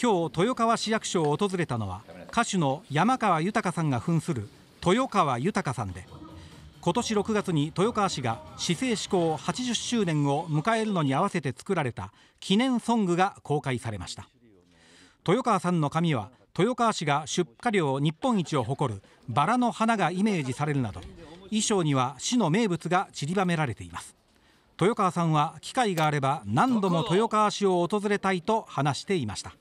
今日豊川市役所を訪れたのは歌手の山川豊さんが扮する豊川豊さんで今年6月に豊川市が市政施行80周年を迎えるのに合わせて作られた記念ソングが公開されました豊川さんの髪は豊川市が出荷量日本一を誇るバラの花がイメージされるなど衣装には市の名物が散りばめられています豊川さんは機会があれば何度も豊川市を訪れたいと話していました